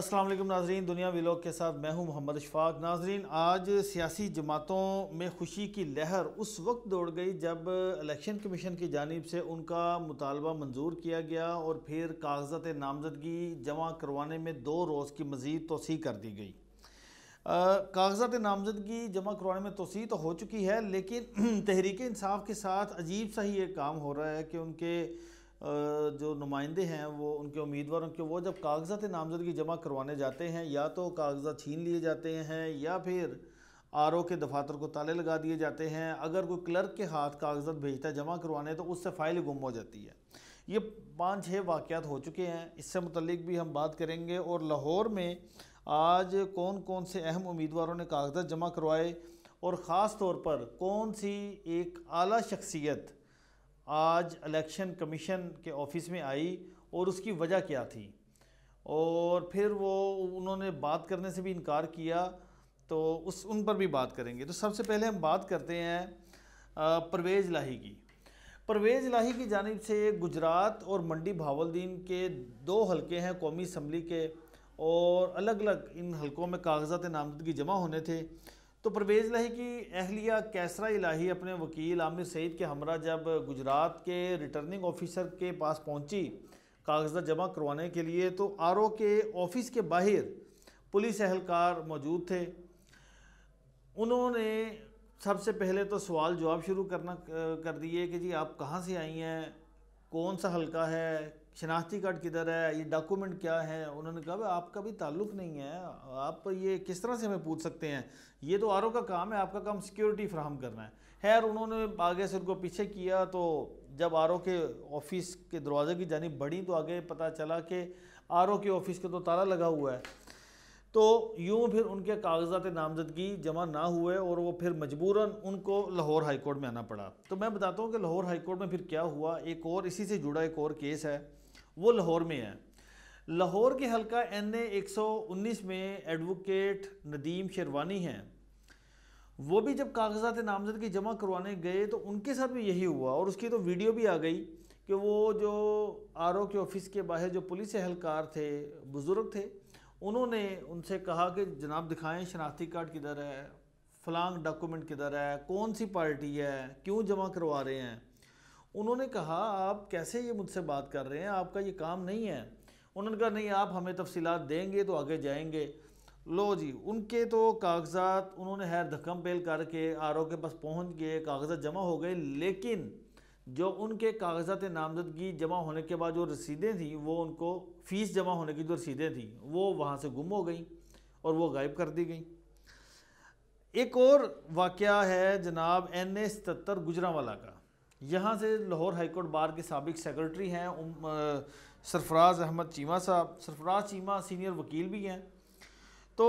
अस्सलाम वालेकुम नाजरीन दुनिया विलोक के साथ मैं हूं मोहम्मद इशफाक नाजरीन आज सियासी जमातों में खुशी की लहर उस वक्त दौड़ गई जब इलेक्शन कमीशन की जानब से उनका मुतालबा मंजूर किया गया और फिर कागजात नामजदगी जमा करवाने में दो रोज़ की मज़ीद तोसी कर दी गई कागजात नामजदगी जमा करवाने में तोसी तो हो चुकी है लेकिन तहरीक इंसाफ के साथ अजीब सा ही ये काम हो रहा है कि उनके जो नुमाइंदे हैं वो उनके उम्मीदवारों के वो जब कागजात नामजदगी जमा करवाने जाते हैं या तो कागजात छीन लिए जाते हैं या फिर आर के दफातर को ताले लगा दिए जाते हैं अगर कोई क्लर्क के हाथ कागजात भेजता है जमा करवाने तो उससे फ़ाइल गुम हो जाती है ये पाँच छः वाक़ात हो चुके हैं इससे मतलब भी हम बात करेंगे और लाहौर में आज कौन कौन से अहम उम्मीदवारों ने कागजात जमा करवाए और ख़ास तौर पर कौन सी एक आला शख्सियत आज इलेक्शन कमीशन के ऑफिस में आई और उसकी वजह क्या थी और फिर वो उन्होंने बात करने से भी इनकार किया तो उस उन पर भी बात करेंगे तो सबसे पहले हम बात करते हैं परवेज़ लाही की परवेज़ लाही की जानब से गुजरात और मंडी भावलदीन के दो हलके हैं कौमी असम्बली के और अलग अलग इन हलकों में कागजात नामजदगी जमा होने थे तो परवेज़ लही की अहलिया कैसरा इलाही अपने वकील आमिर सईद के हमरा जब गुजरात के रिटर्निंग ऑफिसर के पास पहुंची कागजात जमा करवाने के लिए तो आर के ऑफिस के बाहर पुलिस अहलकार मौजूद थे उन्होंने सबसे पहले तो सवाल जवाब शुरू करना कर दिए कि जी आप कहाँ से आई हैं कौन सा हलका है शनाख्ती कार्ड किधर है ये डॉक्यूमेंट क्या है उन्होंने कहा आपका भी ताल्लुक नहीं है आप ये किस तरह से हमें पूछ सकते हैं ये तो आर का काम है आपका काम सिक्योरिटी फ्राहम करना है खैर उन्होंने आगे से उनको पीछे किया तो जब आर के ऑफिस के दरवाज़े की जानी बढ़ी तो आगे पता चला कि आर के ऑफिस का तो ताला लगा हुआ है तो यूँ फिर उनके कागजात नामजदगी जमा ना हुए और वो फिर मजबूरन उनको लाहौर हाई कोर्ट में आना पड़ा तो मैं बताता हूँ कि लाहौर हाई कोर्ट में फिर क्या हुआ एक और इसी से जुड़ा एक और केस है वो लाहौर में है लाहौर के हलका एन ए एक में एडवोकेट नदीम शेरवानी हैं वो भी जब कागजात नामजद की जमा करवाने गए तो उनके साथ भी यही हुआ और उसकी तो वीडियो भी आ गई कि वो जो आर के ऑफिस के बाहर जो पुलिस एहलकार थे बुज़ुर्ग थे उन्होंने उनसे कहा कि जनाब दिखाएं शनाख्ती कार्ड किधर है फलांग डॉक्यूमेंट किधर है कौन सी पार्टी है क्यों जमा करवा रहे हैं उन्होंने कहा आप कैसे ये मुझसे बात कर रहे हैं आपका ये काम नहीं है उन्होंने कहा नहीं आप हमें तफसीत देंगे तो आगे जाएंगे लो जी उनके तो कागजात उन्होंने हैर धक्म पेल करके आर के पास पहुंच गए कागजात जमा हो गए लेकिन जो उनके कागजात नामजदगी जमा होने के बाद जो रसीदें थी वो उनको फ़ीस जमा होने की जो रसीदें थी वो वहाँ से गुम हो गई और वो गायब कर दी गई एक और वाक़ है जनाब एन ए सतर गुजरा वाला का यहाँ से लाहौर हाईकोर्ट बार के सबक सेक्रेटरी हैं सरफराज अहमद चीमा साहब सरफराज चीमा सीनियर वकील भी हैं तो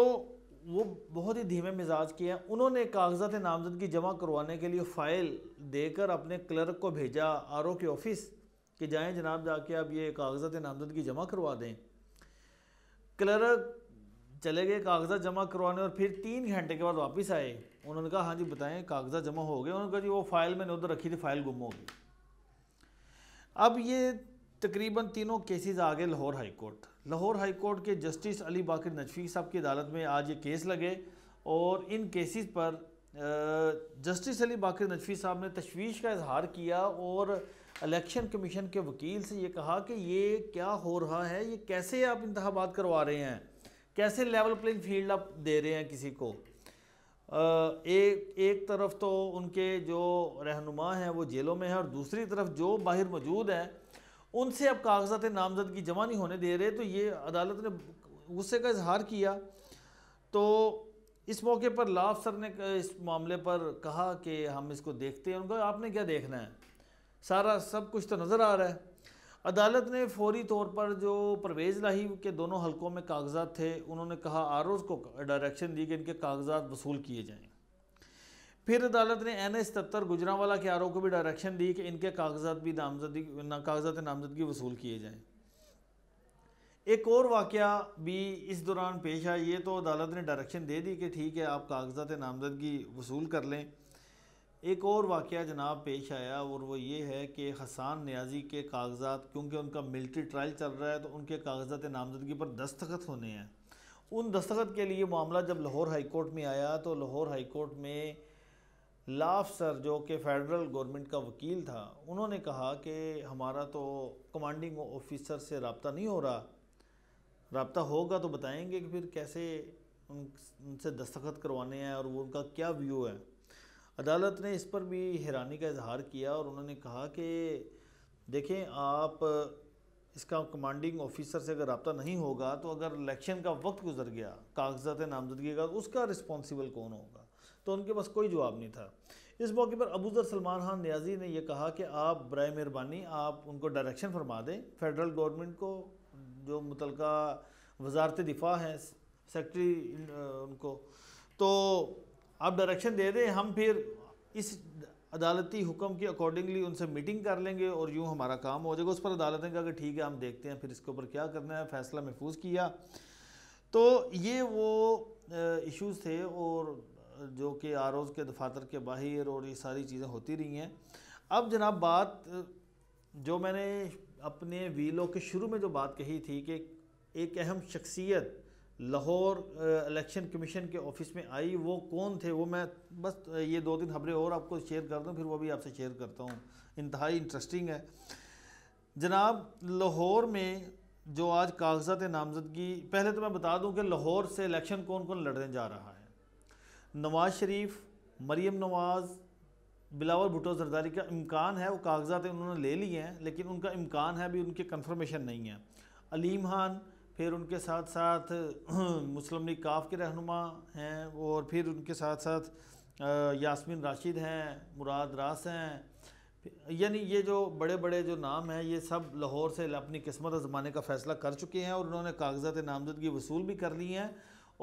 वो बहुत ही धीमे मिजाज के हैं उन्होंने कागजात नामजदगी जमा करवाने के लिए फ़ाइल देकर अपने क्लर्क को भेजा आर के ऑफिस कि जाएं जनाब जाके आप ये कागजात नामजदगी जमा करवा दें क्लर्क चले गए कागजात जमा करवाने और फिर तीन घंटे के बाद वापस आए उन्होंने कहा हाँ जी बताएं कागजात जमा हो गए उन्होंने कहा जी वो फाइल मैंने उधर रखी थी फाइल गुम हो गई अब ये तकरीबन तीनों केसेस आ गए Lahore high court Lahore high court के जस्टिस अली बाकर नजफी साहब की अदालत में आज ये केस लगे और इन केसेस पर जस्टिस अली बाकर नजफी साहब ने तशवीश का इजहार किया और इलेक्शन कमीशन के वकील से ये कहा कि ये क्या हो रहा है ये कैसे आप इंतबात करवा रहे हैं कैसे लेवल प्लेइंग फील्ड आप दे रहे हैं किसी को एक एक तरफ तो उनके जो रहनुमा हैं वो जेलों में है और दूसरी तरफ जो बाहर मौजूद हैं उनसे अब कागजात नामजदगी जमा नहीं होने दे रहे तो ये अदालत ने गुस्से का इजहार किया तो इस मौके पर ला अफसर ने इस मामले पर कहा कि हम इसको देखते हैं उनको आपने क्या देखना है सारा सब कुछ तो नज़र आ रहा है अदालत ने फौरी तौर पर जो परवेज़ लाही के दोनों हलकों में कागजात थे उन्होंने कहा आर को डायरेक्शन दी कि इनके कागजात वसूल किए जाएँ फिर अदालत ने एन एस सतर गुजरावाला के आर को भी डायरेक्शन दी कि इनके कागजात भी नामजदगी कागजात नामजदगी वसूल किए जाएँ एक और वाक़ भी इस दौरान पेश आया ये तो अदालत ने डायरेक्शन दे दी कि ठीक है आप कागजात नामजदगी वसूल कर लें एक और वाक़ जनाब पेश आया और वो ये है कि हसान न्याजी के कागजात क्योंकि उनका मिल्ट्री ट्रायल चल रहा है तो उनके कागजात नामजदगी पर दस्तखत होने हैं उन दस्तखत के लिए मामला जब लाहौर हाई कोर्ट में आया तो लाहौर हाई कोर्ट में लाफ सर जो कि फेडरल गवर्नमेंट का वकील था उन्होंने कहा कि हमारा तो कमांडिंग ऑफिसर से रबता नहीं हो रहा रबता होगा तो बताएंगे कि फिर कैसे उन उनसे दस्तखत करवाने हैं और वो उनका क्या व्यू है अदालत ने इस पर भी हैरानी का इजहार किया और उन्होंने कहा कि देखें आप इसका कमांडिंग ऑफिसर से अगर रबता नहीं होगा तो अगर इलेक्शन का वक्त गुजर गया कागजात नामजदगी का उसका रिस्पॉन्सिबल कौन होगा तो उनके पास कोई जवाब नहीं था इस मौके पर अबूजर सलमान खान न्याजी ने यह कहा कि आप बर मेहरबानी आप उनको डायरेक्शन फरमा दें फेडरल गवर्नमेंट को जो मुतल वजारत दिफा हैं सेक्रटरी उनको तो आप डायरेक्शन दे दें हम फिर इस अदालती हुक्म के अकॉर्डिंगली उनसे मीटिंग कर लेंगे और यूँ हमारा काम हो जाएगा उस पर अदालत ने कहा कि ठीक है हम देखते हैं फिर इसके ऊपर क्या करना है फैसला महफूज किया तो ये वो इश्यूज़ थे और जो कि आर के दफातर के बाहर और ये सारी चीज़ें होती रही हैं अब जनाब बात जो मैंने अपने वीलो के शुरू में जो बात कही थी कि एक अहम शख्सियत लाहौर इलेक्शन कमीशन के ऑफिस में आई वो कौन थे वो मैं बस ये दो तीन खबरें और आपको शेयर कर दूँ फिर वो भी आपसे शेयर करता हूँ इंतहाई इंटरेस्टिंग है जनाब लाहौर में जो आज कागजात नामजदगी पहले तो मैं बता दूं कि लाहौर से इलेक्शन कौन कौन लड़ने जा रहा है नवाज़ शरीफ मरीम नवाज़ बिलावल भुट्टो जरदारी का इम्कान है वो कागजात उन्होंने ले लिए हैं लेकिन उनका इम्कान है अभी उनके कन्फर्मेशन नहीं है अलीम खान फिर उनके साथ साथ मुस्लिम लीग काफ के रहनुमा हैं और फिर उनके साथ साथ यास्मीन राशिद हैं मुराद रास हैं यानी ये जो बड़े बड़े जो नाम हैं ये सब लाहौर से अपनी किस्मत और ज़माने का फ़ैसला कर चुके हैं और उन्होंने कागजात नामजदगी वसूल भी कर ली हैं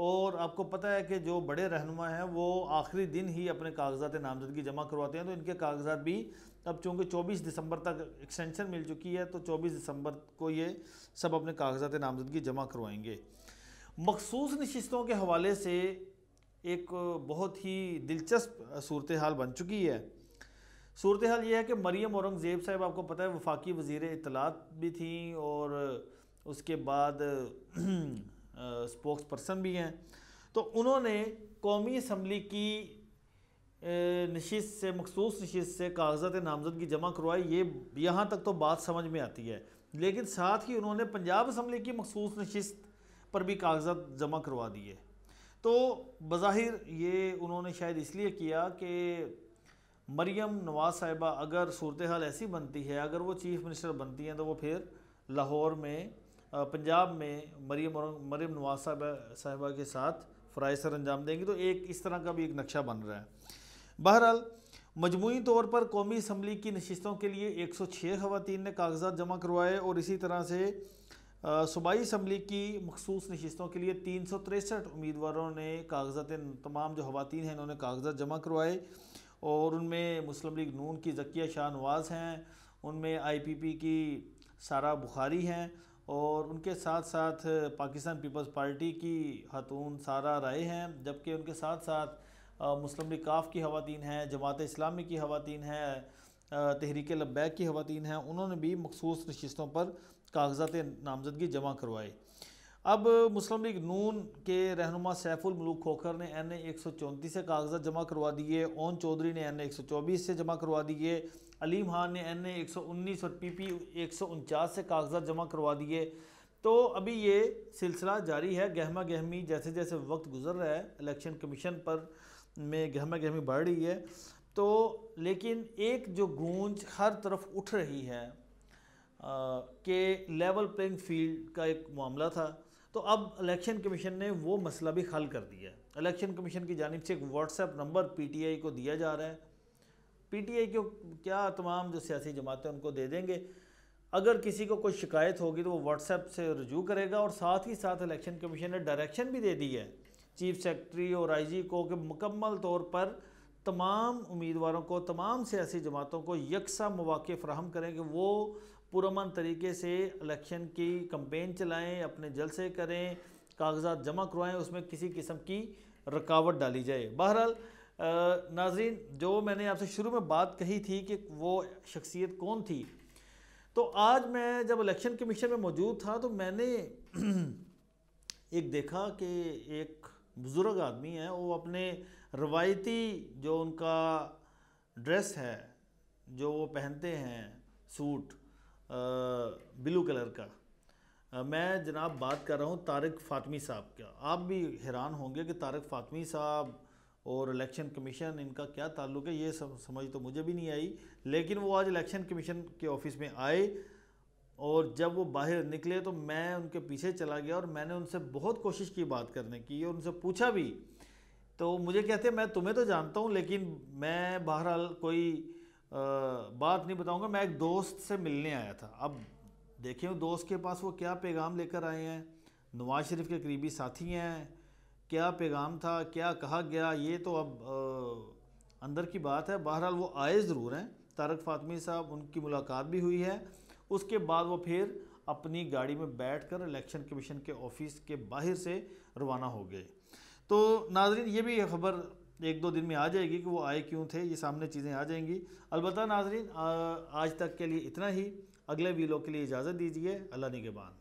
और आपको पता है कि जो बड़े रहनुमा हैं वो आखिरी दिन ही अपने कागजात नामजदगी जमा करवाते हैं तो इनके कागजात भी अब चूँकि 24 दिसंबर तक एक्सटेंशन मिल चुकी है तो 24 दिसंबर को ये सब अपने कागजात नामजदगी जमा करवाएंगे मखसूस नशस्तों के हवाले से एक बहुत ही दिलचस्प सूरत हाल बन चुकी है सूरत हाल ये है कि मरीम औरंगज़ेब साहब आपको पता है वफाकी वज़ी इतलात भी थी और उसके बाद स्पोक्स पर्सन भी हैं तो उन्होंने कौमी असम्बली की नशीस से मखसूस नशीस से कागजात नामजदगी जमा करवाई ये यहाँ तक तो बात समझ में आती है लेकिन साथ ही उन्होंने पंजाब असम्बली की मखसूस नशस्त पर भी कागजात जमा करवा दिए तो बज़ाहिर ये उन्होंने शायद इसलिए किया कि मरियम नवाज़ साहिबा अगर सूरत हाल ऐसी बनती है अगर वो चीफ़ मिनिस्टर बनती हैं तो वो फिर लाहौर में पंजाब में मरीम और मरीम नवाज साहब साहिबा के साथ फ़राज सर अंजाम देंगी तो एक इस तरह का भी एक नक्शा बन रहा है बहरहाल मजमू तौर पर कौमी इसम्बली की नशस्तों के लिए एक सौ छः खवतिन ने कागजात जमा करवाए और इसी तरह से सूबाई इसम्बली की मखसूस नशस्तों के लिए तीन सौ तिरसठ उम्मीदवारों ने कागजात तमाम जो खवतिन हैं इन्होंने कागजात जमा करवाए और उनमें मुस्लिम लीग नून की जकिया शाह नवाज़ हैं उनमें आई पी पी की सारा बुखारी हैं और उनके साथ साथ पाकिस्तान पीपल्स पार्टी की खातून सारा राय हैं जबकि उनके साथ साथ मुस्लिम लीग काफ की खातन हैं जमात इस्लामी की खातन हैं तहरीक लब्बैक की खातन हैं उन्होंने भी मखसूस नशस्तों पर कागजात नामजदगी जमा करवाई अब मुस्लिम लीग नून के रहनुमा सैफुल मलूक खोखर ने एन ए एक सौ चौंतीस से कागजात जमा करवा दिए ओन चौधरी ने एन ए एक सौ चौबीस से जमा करवा दिए अलीम खान ने एन ए एक सौ उन्नीस और पी पी एक सौ उनचास से कागजात जमा करवा दिए तो अभी ये सिलसिला जारी है गहमा गहमी जैसे जैसे वक्त गुजर रहा है इलेक्शन कमीशन पर में गहमा गहमी बढ़ रही है तो लेकिन एक जो गूंज हर तरफ उठ रही है के लेवल प्लेइंग फील्ड का एक मामला था तो अब इलेक्शन कमीशन ने वो मसला भी हल कर दिया है इलेक्शन कमीशन की जानब से एक व्हाट्सएप नंबर पीटीआई को दिया जा रहा है पीटीआई को क्या तमाम जो सियासी जमातें उनको दे देंगे अगर किसी को कोई शिकायत होगी तो वो व्हाट्सएप से रजू करेगा और साथ ही साथ इलेक्शन कमीशन ने डायरेक्शन भी दे दी है चीफ सेक्रेटरी और जी को कि मुकम्मल तौर पर तमाम उम्मीदवारों को तमाम सियासी जमातों को यकसा मौाक़ फ़राहम करें कि वो पुरमन तरीके से इलेक्शन की कंपेन चलाएं अपने जल से करें कागजात जमा करवाएं उसमें किसी किस्म की रुकावट डाली जाए बहरहाल नाजरीन जो मैंने आपसे शुरू में बात कही थी कि वो शख्सियत कौन थी तो आज मैं जब इलेक्शन कमीशन में मौजूद था तो मैंने एक देखा कि एक बुज़ुर्ग आदमी है वो अपने रवायती जो उनका ड्रेस है जो वो पहनते हैं सूट ब्लू कलर का मैं जनाब बात कर रहा हूँ तारक फातमी साहब का आप भी हैरान होंगे कि तारक फातमी साहब और इलेक्शन कमीशन इनका क्या ताल्लुक है ये सब समझ तो मुझे भी नहीं आई लेकिन वो आज इलेक्शन कमीशन के ऑफिस में आए और जब वो बाहर निकले तो मैं उनके पीछे चला गया और मैंने उनसे बहुत कोशिश की बात करने की और उनसे पूछा भी तो मुझे कहते मैं तुम्हें तो जानता हूँ लेकिन मैं बहरहाल कोई बात नहीं बताऊंगा मैं एक दोस्त से मिलने आया था अब देखें दोस्त के पास वो क्या पैगाम लेकर आए हैं नवाज शरीफ के करीबी साथी हैं क्या पैगाम था क्या कहा गया ये तो अब आ, अंदर की बात है बहरहाल वो आए ज़रूर हैं तारक फातमी साहब उनकी मुलाकात भी हुई है उसके बाद वो फिर अपनी गाड़ी में बैठ कर इलेक्शन कमीशन के ऑफिस के बाहर से रवाना हो गए तो नाजरीन ये भी खबर एक दो दिन में आ जाएगी कि वो आए क्यों थे ये सामने चीज़ें आ जाएंगी अलबत् नाजरीन आज तक के लिए इतना ही अगले वीलों के लिए इजाज़त दीजिए अल्लाह निगेबान